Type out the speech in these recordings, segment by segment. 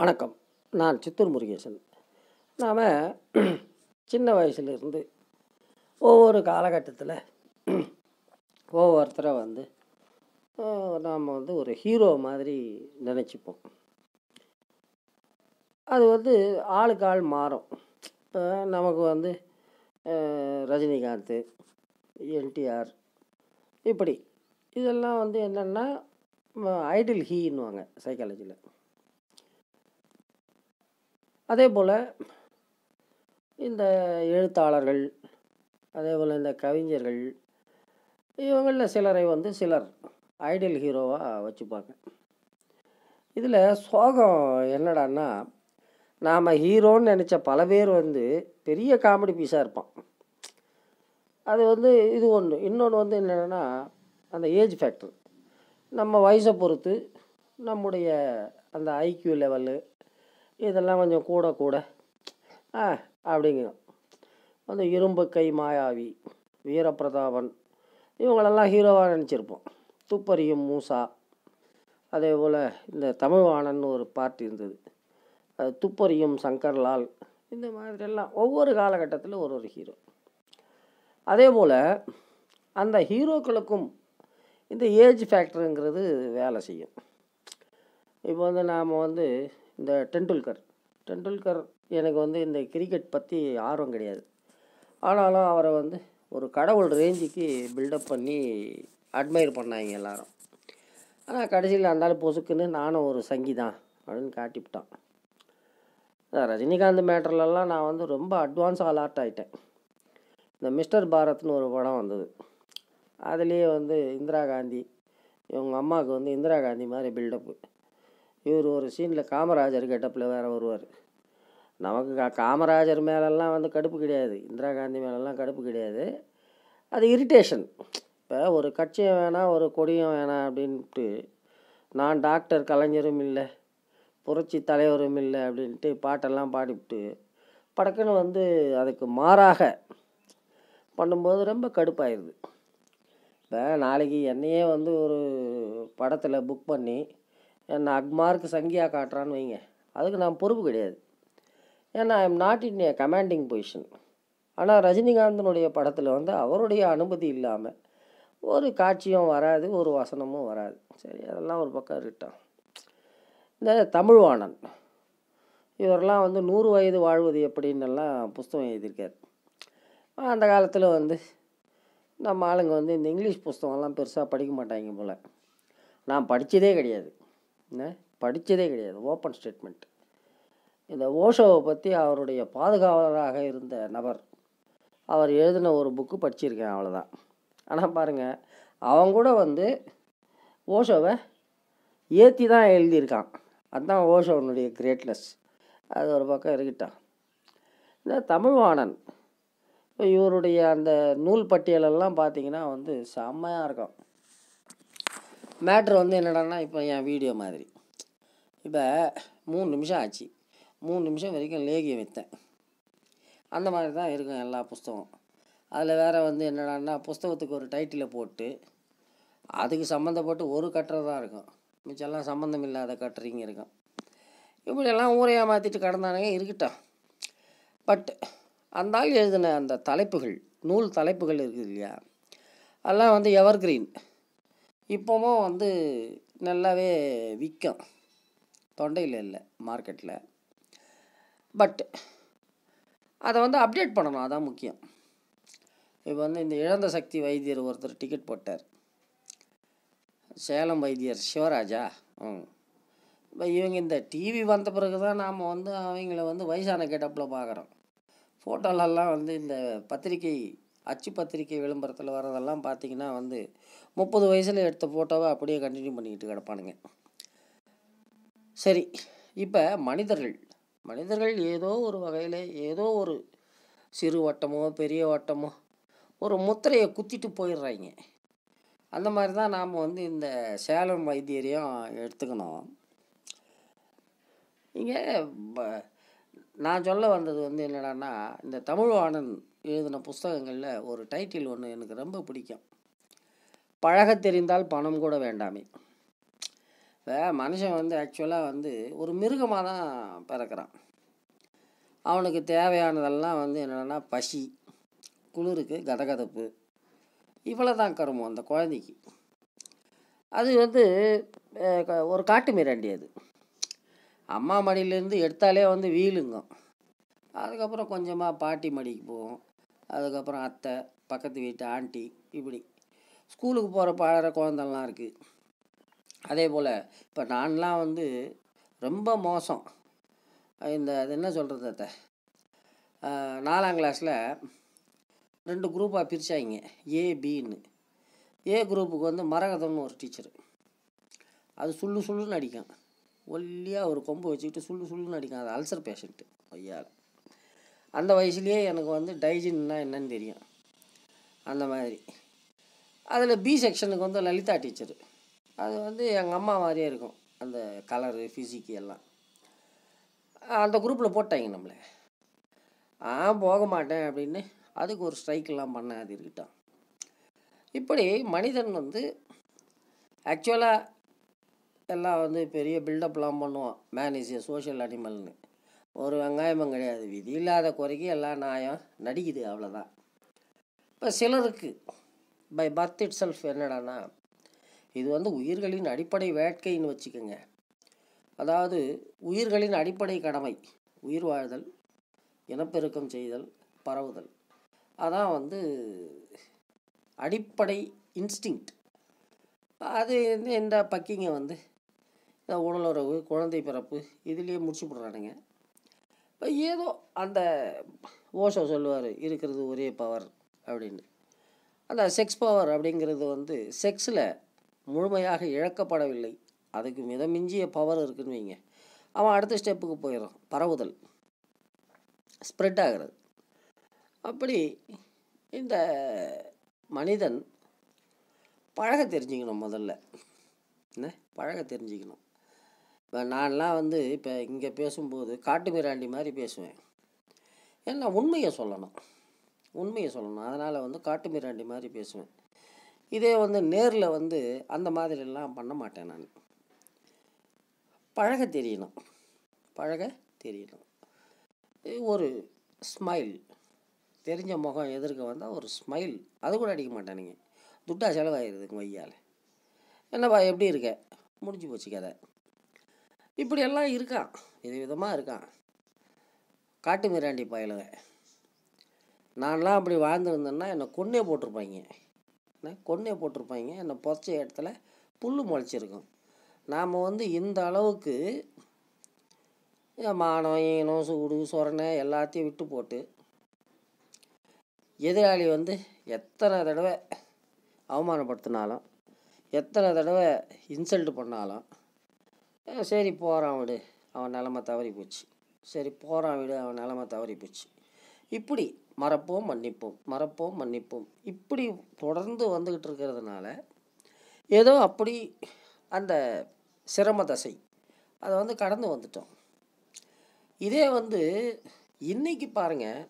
வணக்கம் நான் சித்தூர் முருகேசன் நாம் சின்ன வயசுலேருந்து ஒவ்வொரு காலகட்டத்தில் ஒவ்வொருத்தரை வந்து நாம் வந்து ஒரு ஹீரோ மாதிரி நினச்சிப்போம் அது வந்து ஆளுக்கு ஆள் மாறும் இப்போ நமக்கு வந்து ரஜினிகாந்த் என்டிஆர் இப்படி இதெல்லாம் வந்து என்னென்னா ஐடில் ஹீன்னுவாங்க சைக்காலஜியில் அதே போல் இந்த எழுத்தாளர்கள் அதே போல் இந்த கவிஞர்கள் இவங்களில் சிலரை வந்து சிலர் ஐடியல் ஹீரோவாக வச்சுப்பாங்க இதில் சோகம் என்னடான்னா நாம் ஹீரோன்னு நினச்ச பல பேர் வந்து பெரிய காமெடி பீஸாக இருப்பான் அது வந்து இது ஒன்று இன்னொன்று வந்து என்னென்னா அந்த ஏஜ் ஃபேக்டர் நம்ம வயசை பொறுத்து நம்முடைய அந்த ஐக்யூ லெவலு இதெல்லாம் கொஞ்சம் கூட கூட ஆ அப்படிங்கிறோம் அந்த இரும்பு கை மாயாவி வீரபிரதாபன் இவங்களெல்லாம் ஹீரோவாக நினச்சிருப்போம் துப்பறியும் மூசா அதே போல் இந்த தமிழ்வாணன் ஒரு பார்ட்டி இருந்தது அது துப்பறியும் சங்கர்லால் இந்த மாதிரி எல்லாம் ஒவ்வொரு காலகட்டத்தில் ஒரு ஒரு ஹீரோ அதே போல் அந்த ஹீரோக்களுக்கும் இந்த ஏஜ் ஃபேக்டருங்கிறது வேலை செய்யும் இப்போ வந்து நாம் வந்து இந்த டெண்டுல்கர் டெண்டுல்கர் எனக்கு வந்து இந்த கிரிக்கெட் பற்றி ஆர்வம் கிடையாது ஆனாலும் அவரை வந்து ஒரு கடவுள் ரேஞ்சுக்கு பில்டப் பண்ணி அட்மையர் பண்ணாங்க எல்லாரும் ஆனால் கடைசியில் அந்தாலும் பொசுக்குன்னு நானும் ஒரு சங்கி தான் அப்படின்னு காட்டிவிட்டான் ரஜினிகாந்த் மேட்டர்லலாம் நான் வந்து ரொம்ப அட்வான்ஸாக அலாட் ஆகிட்டேன் இந்த மிஸ்டர் பாரத்னு ஒரு படம் வந்தது அதுலேயே வந்து இந்திரா காந்தி இவங்க அம்மாவுக்கு வந்து இந்திரா காந்தி மாதிரி பில்டப்பு இவர் ஒரு சீனில் காமராஜர் கெட்டப்பில் வேறு வருவார் நமக்கு கா காமராஜர் மேலெல்லாம் வந்து கடுப்பு கிடையாது இந்திரா காந்தி மேலெல்லாம் கடுப்பு கிடையாது அது இரிட்டேஷன் இப்போ ஒரு கட்சியும் வேணாம் ஒரு கொடியும் வேணாம் அப்படின்ட்டு நான் டாக்டர் கலைஞரும் இல்லை புரட்சி தலைவரும் இல்லை அப்படின்ட்டு பாட்டெல்லாம் பாடிவிட்டு படக்குன்னு வந்து அதுக்கு மாறாக பண்ணும்போது ரொம்ப கடுப்பாயிடுது இப்போ நாளைக்கு என்னையே வந்து ஒரு படத்தில் புக் பண்ணி என்னை அக்மார்க்கு சங்கியாக காட்டுறான்னு வைங்க அதுக்கு நான் பொறுப்பு கிடையாது ஏன்னா I am not in a commanding position ஆனால் ரஜினிகாந்தனுடைய படத்தில் வந்து அவருடைய அனுமதி இல்லாமல் ஒரு காட்சியும் வராது ஒரு வசனமும் வராது சரி அதெல்லாம் ஒரு பக்கம் இருக்கட்டும் இந்த தமிழ்வாணன் இவரெல்லாம் வந்து நூறு வயது வாழ்வது எப்படின்னுலாம் புஸ்தகம் எழுதியிருக்காரு அந்த காலத்தில் வந்து நம்ம ஆளுங்க வந்து இந்த இங்கிலீஷ் புஸ்தகம்லாம் பெருசாக படிக்க மாட்டாங்க போல் நான் படித்ததே கிடையாது என்ன படித்ததே கிடையாது ஓப்பன் ஸ்டேட்மெண்ட் இந்த ஓஷோவை பற்றி அவருடைய பாதுகாவலராக இருந்த நபர் அவர் எழுதின ஒரு புக்கு படிச்சிருக்கேன் அவ்வளோதான் ஆனால் பாருங்கள் அவங்க கூட வந்து ஓஷோவை ஏற்றி தான் எழுதியிருக்கான் அதுதான் ஓஷோனுடைய கிரேட்னஸ் அது ஒரு பக்கம் இருக்கட்டும் இந்த தமிழ்வாணன் இவருடைய அந்த நூல் பட்டியலெல்லாம் பார்த்தீங்கன்னா வந்து செம்மையாக இருக்கும் மேட்ரு வந்து என்னடானா இப்போ என் வீடியோ மாதிரி இப்போ மூணு நிமிஷம் ஆச்சு மூணு நிமிஷம் வரைக்கும் லேகியம் விற்றேன் அந்த மாதிரி தான் இருக்கும் எல்லா புஸ்தகம் அதில் வேறு வந்து என்னடான்னா புஸ்தகத்துக்கு ஒரு டைட்டிலை போட்டு அதுக்கு சம்மந்தப்பட்டு ஒரு கட்டுறது தான் இருக்கும் மிச்செல்லாம் சம்மந்தம் இல்லாத கட்டுறீங்க இருக்கும் இப்படியெல்லாம் ஊரையாக மாற்றிட்டு கடந்தானுங்க இருக்கட்டும் பட் அந்த ஆள் எழுதின அந்த தலைப்புகள் நூல் தலைப்புகள் இருக்குது இல்லையா அதெல்லாம் வந்து எவர்கிரீன் இப்போவும் வந்து நல்லாவே விற்கும் தொண்டையில் இல்லை மார்க்கெட்டில் பட் அதை வந்து அப்டேட் பண்ணணும் அதான் முக்கியம் இப்போ வந்து இந்த இழந்த சக்தி வைத்தியர் ஒருத்தர் டிக்கெட் போட்டார் சேலம் வைத்தியர் சிவராஜா ம் இப்போ இவங்க இந்த டிவி வந்த பிறகு தான் நாம் வந்து அவங்கள வந்து வயசான கேட்டப்பில் பார்க்குறோம் ஃபோட்டோலெல்லாம் வந்து இந்த பத்திரிக்கை அச்சு பத்திரிக்கை விளம்பரத்தில் வரதெல்லாம் பார்த்திங்கன்னா வந்து முப்பது வயசில் எடுத்த ஃபோட்டோவை அப்படியே கண்டினியூ பண்ணிக்கிட்டு கிடப்பானுங்க சரி இப்போ மனிதர்கள் மனிதர்கள் ஏதோ ஒரு வகையில் ஏதோ ஒரு சிறு வட்டமோ பெரிய வட்டமோ ஒரு முத்திரையை குத்திட்டு போயிடுறாங்க அந்த மாதிரி தான் நாம் வந்து இந்த சேலம் வைத்தியரையும் எடுத்துக்கணும் இங்கே நான் சொல்ல வந்தது வந்து என்னடான்னா இந்த தமிழ் ஆனந்த் எழுதின புஸ்தகங்களில் ஒரு டைட்டில் ஒன்று எனக்கு ரொம்ப பிடிக்கும் பழக தெரிந்தால் பணம் கூட வேண்டாமே மனுஷன் வந்து ஆக்சுவலாக வந்து ஒரு மிருகமாக தான் பிறக்கிறான் அவனுக்கு தேவையானதெல்லாம் வந்து என்னென்னா பசி குளிருக்கு கதகதப்பு இவ்வளோ தான் கருமம் அந்த குழந்தைக்கு அது வந்து ஒரு காட்டு மிராண்டி அது அம்மா மடியிலேருந்து எடுத்தாலே வந்து வீழுங்கும் அதுக்கப்புறம் கொஞ்சமாக பாட்டி மடிக்கு போகும் அதுக்கப்புறம் அத்தை பக்கத்து வீட்டு ஆண்டி இப்படி ஸ்கூலுக்கு போகிற பாடுற குழந்தெல்லாம் இருக்குது அதே போல் இப்போ நான்லாம் வந்து ரொம்ப மோசம் இந்த அது என்ன சொல்கிறது அத்த நாலாம் கிளாஸில் ரெண்டு குரூப்பாக பிரித்தாங்க ஏ பின்னு ஏ குரூப்புக்கு வந்து மரகதம்னு ஒரு டீச்சர் அது சுள்ளு சுள்ளுன்னு அடிக்கும் ஒல்லியாக ஒரு கொம்பு வச்சுக்கிட்டு சுள்ளு சுள்ளுன்னு அடிக்கும் அது அல்சர் பேஷண்ட்டு ஐயாவில் அந்த வயசுலேயே எனக்கு வந்து டைஜின்னா என்னன்னு தெரியும் அந்த மாதிரி அதில் பி செக்ஷனுக்கு வந்து லலிதா டீச்சரு அது வந்து எங்கள் அம்மா மாதிரியே இருக்கும் அந்த கலரு ஃபிசிக்கு எல்லாம் அந்த குரூப்பில் போட்டாங்க நம்மளை ஆ போக மாட்டேன் அப்படின்னு அதுக்கு ஒரு ஸ்ட்ரைக்கெல்லாம் பண்ண அது இருக்கிட்டான் இப்படி மனிதன் வந்து ஆக்சுவலாக எல்லாம் வந்து பெரிய பில்டப்லாம் பண்ணுவான் மேன் இஸ் ஏ சோஷியல் அனிமல்னு ஒரு வெங்காயமும் கிடையாது விதி இல்லாத குறைக்கு எல்லா நியாயம் நடிக்குது அவ்வளோதான் இப்போ சிலருக்கு பை பர்த் இட் செல்ஃப் என்னடானா இது வந்து உயிர்களின் அடிப்படை வேட்கைன்னு வச்சுக்கோங்க அதாவது உயிர்களின் அடிப்படை கடமை உயிர் வாழ்தல் இனப்பெருக்கம் செய்தல் பரவுதல் அதான் வந்து அடிப்படை இன்ஸ்டிங்க்ட் அது இந்த பக்கிங்க வந்து இந்த உடலுறவு குழந்தை பிறப்பு இதுலேயே முடிச்சு போடுறானுங்க ஏதோ அந்த ஓஷோ சொல்லுவார் இருக்கிறது ஒரே பவர் அப்படின்னு அந்த செக்ஸ் பவர் அப்படிங்கிறது வந்து செக்ஸில் முழுமையாக இழக்கப்படவில்லை அதுக்கு மிதமிஞ்சிய பவர் இருக்குன்னு வைங்க அவன் அடுத்த ஸ்டெப்புக்கு போயிடும் பரவுதல் ஸ்ப்ரெட் ஆகிறது அப்படி இந்த மனிதன் பழக தெரிஞ்சுக்கணும் முதல்ல என்ன பழக தெரிஞ்சுக்கணும் இப்போ நான்லாம் வந்து இப்போ இங்கே பேசும்போது காட்டுமிராண்டி மாதிரி பேசுவேன் என்ன உண்மையை சொல்லணும் உண்மையை சொல்லணும் அதனால் வந்து காட்டுமிராண்டி மாதிரி பேசுவேன் இதே வந்து நேரில் வந்து அந்த மாதிரிலாம் பண்ண மாட்டேன் நான் பழக தெரியணும் பழக தெரியணும் ஒரு ஸ்மைல் தெரிஞ்ச முகம் எதிர்க்க வந்தால் ஒரு ஸ்மைல் அது கூட அடிக்க நீங்கள் துட்டா செலவாயிருதுங்க வையால் என்னப்பா எப்படி இருக்க முடிஞ்சு போச்சு கதை இப்படியெல்லாம் இருக்கான் இது விதமாக இருக்கான் காட்டு மிராண்டி பயலுக நான்லாம் அப்படி வாழ்ந்துருந்தேன்னா என்னை கொன்னே போட்டிருப்பாங்க என்ன கொன்னே போட்டிருப்பாங்க என்னை புதைச்ச இடத்துல புல் முளைச்சிருக்கும் நாம் வந்து இந்த அளவுக்கு மானம் ஈனம் சூடு சொரணை எல்லாத்தையும் விட்டு போட்டு எதிராளி வந்து எத்தனை தடவை அவமானப்படுத்தினாலும் எத்தனை தடவை இன்சல்ட் பண்ணாலும் சரி போகிறான் விடு அவன் நிலமை தவறி போச்சு சரி போகிறான் விடு அவன் நிலமை தவறி போச்சு இப்படி மறப்போம் மன்னிப்போம் மறப்போம் மன்னிப்போம் இப்படி தொடர்ந்து வந்துக்கிட்டு இருக்கிறதுனால ஏதோ அப்படி அந்த சிரம தசை அதை வந்து கடந்து வந்துட்டோம் இதே வந்து இன்றைக்கி பாருங்கள்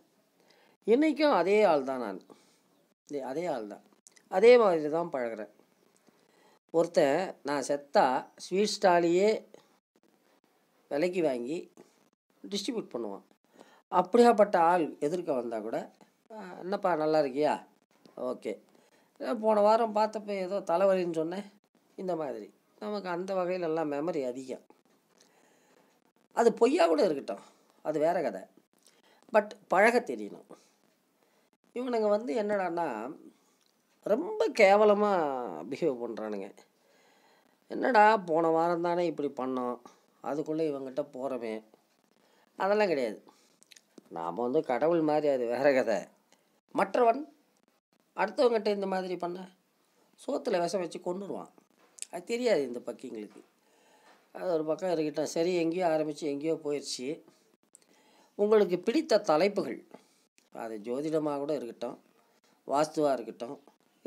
இன்றைக்கும் அதே ஆள் தான் நான் அதே ஆள் தான் அதே மாதிரி தான் பழகிறேன் ஒருத்தன் நான் செத்தா ஸ்வீட் ஸ்டாலையே விலைக்கு வாங்கி டிஸ்ட்ரிபியூட் பண்ணுவான் அப்படியாப்பட்ட ஆள் எதிர்க்க வந்தால் கூட என்னப்பா நல்லா இருக்கியா ஓகே போன வாரம் பார்த்தப்ப ஏதோ தலைவலின்னு சொன்னேன் இந்த மாதிரி நமக்கு அந்த வகையில் எல்லாம் மெமரி அதிகம் அது பொய்யா கூட இருக்கட்டும் அது வேறு கதை பட் பழக தெரியணும் இவனுங்க வந்து என்னடான்னா ரொம்ப கேவலமாக பிஹேவ் பண்ணுறானுங்க என்னடா போன வாரம் தானே இப்படி பண்ணோம் அதுக்குள்ளே இவங்ககிட்ட போகிறோமே அதெல்லாம் கிடையாது நாம் வந்து கடவுள் மாதிரி அது வேற கதை மற்றவன் அடுத்தவங்கிட்ட இந்த மாதிரி பண்ண சோத்தில் விஷம் வச்சு கொண்டுருவான் அது தெரியாது இந்த பக்கிங்களுக்கு அது ஒரு பக்கம் இருக்கட்டும் சரி எங்கேயோ ஆரம்பித்து எங்கேயோ போயிடுச்சு உங்களுக்கு பிடித்த தலைப்புகள் அது ஜோதிடமாக கூட இருக்கட்டும் வாஸ்துவாக இருக்கட்டும்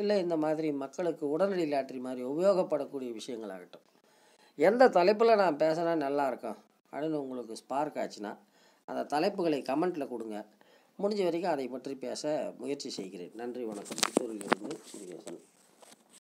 இல்லை இந்த மாதிரி மக்களுக்கு உடனடி லாட்ரி மாதிரி உபயோகப்படக்கூடிய விஷயங்களாகட்டும் எந்த தலைப்பில் நான் பேசினா நல்லாயிருக்கும் அப்படின்னு உங்களுக்கு ஸ்பார்க் ஆச்சுன்னா அந்த தலைப்புகளை கமெண்ட்டில் கொடுங்க முடிஞ்ச வரைக்கும் அதை பற்றி பேச முயற்சி செய்கிறேன் நன்றி வணக்கம் புத்தூரிலிருந்து சுரேசன்